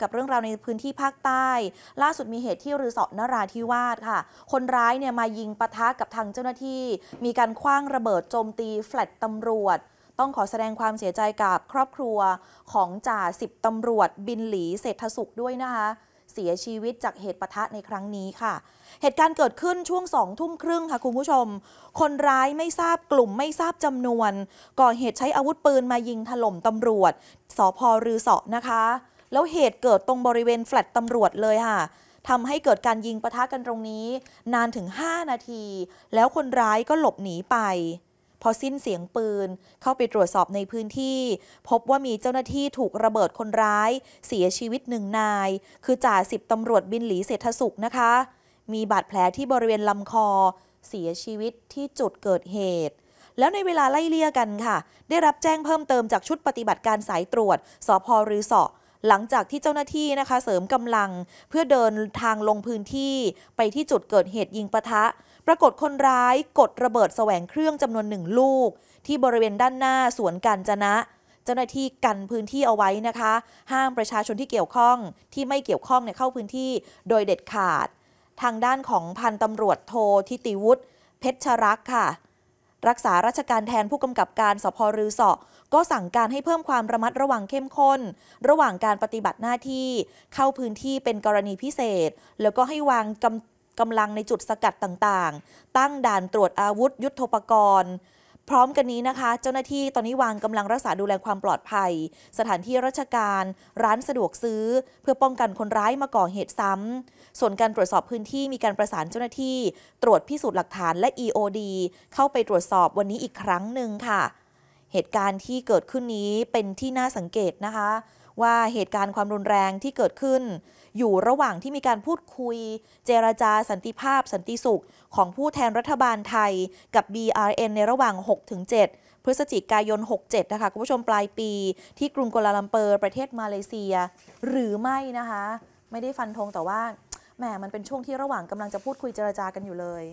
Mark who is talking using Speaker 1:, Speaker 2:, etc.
Speaker 1: กับเรื่องราวในพื้นที่ภาคใต้ ล่าสุดมีเหตุที่รือสอนราธิวาสค่ะ คนร้ายเนี่ยมายิงปะทะกับทางเจ้าหน้าที่ มีการคว้างระเบิดโจมตีแฟลตตำรวจ ต้องขอแสดงความเสียใจกับครอบครัว ของจ่าสิบตำรวจบินหลี เศรษฐสุขด้วยนะคะ เสียชีวิตจากเหตุปะทะในครั้งนี้ค่ะ เหตุการณ์เกิดขึ้นช่วงสองทุ่มครึ่งค่ะคุณผู้ชม คนร้ายไม่ทราบกลุ่มไม่ทราบจำนวน ก่อเหตุใช้อาวุธปืนมายิงถล่มตำรวจสพรือเสาะนะคะแล้วเหตุเกิดตรงบริเวณแฟลตตำรวจเลยค่ะ ทำให้เกิดการยิงปะทะกันตรงนี้ นานถึง 5 นาที แล้วคนร้ายก็หลบหนีไป พอสิ้นเสียงปืน เข้าไปตรวจสอบในพื้นที่ พบว่ามีเจ้าหน้าที่ถูกระเบิดคนร้าย เสียชีวิตหนึ่งนาย คือจ่าสิบตำรวจบินหลีเศรษฐสุขนะคะ มีบาดแผลที่บริเวณลำคอ เสียชีวิตที่จุดเกิดเหตุ แล้วในเวลาไล่เลี่ยกันค่ะ ได้รับแจ้งเพิ่มเติมจากชุดปฏิบัติการสายตรวจสพรือสอหลังจากที่เจ้าหน้าที่นะคะเสริมกำลังเพื่อเดินทางลงพื้นที่ไปที่จุดเกิดเหตุยิงปะทะ ปรากฏคนร้ายกดระเบิดแสวงเครื่องจำนวนหนึ่งลูก ที่บริเวณด้านหน้าสวนกัญจนะ เจ้าหน้าที่กันพื้นที่เอาไว้นะคะ ห้ามประชาชนที่เกี่ยวข้องที่ไม่เกี่ยวข้องเนี่ยเข้าพื้นที่โดยเด็ดขาด ทางด้านของพันตำรวจโททิติวุฒิเพชรรักค่ะรักษาราชการแทนผู้กำกับการสพรือสอก็สั่งการให้เพิ่มความระมัดระวังเข้มข้น ระหว่างการปฏิบัติหน้าที่ เข้าพื้นที่เป็นกรณีพิเศษ แล้วก็ให้วางกำกำลังในจุดสกัดต่าง ๆ ตั้งด่านตรวจอาวุธยุโทโธปกรณ์พร้อมกันนี้นะคะ เจ้าหน้าที่ตอนนี้วางกำลังรักษาดูแลความปลอดภัย สถานที่ราชการ ร้านสะดวกซื้อ เพื่อป้องกันคนร้ายมาก่อเหตุซ้ำ ส่วนการตรวจสอบพื้นที่มีการประสานเจ้าหน้าที่ ตรวจพิสูจน์หลักฐานและ EOD เข้าไปตรวจสอบวันนี้อีกครั้งหนึ่งค่ะ เหตุการณ์ที่เกิดขึ้นนี้เป็นที่น่าสังเกตนะคะว่าเหตุการณ์ความรุนแรงที่เกิดขึ้น อยู่ระหว่างที่มีการพูดคุยเจรจาสันติภาพสันติสุขของผู้แทนรัฐบาลไทยกับ BRN ในระหว่าง 6-7 พฤศจิกายน 67นะคะคุณผู้ชมปลายปีที่กรุงกัวลาลัมเปอร์ประเทศมาเลเซีย หรือไม่นะคะ ไม่ได้ฟันธงแต่ว่าแหมมันเป็นช่วงที่ระหว่างกำลังจะพูดคุยเจรจากันอยู่เลย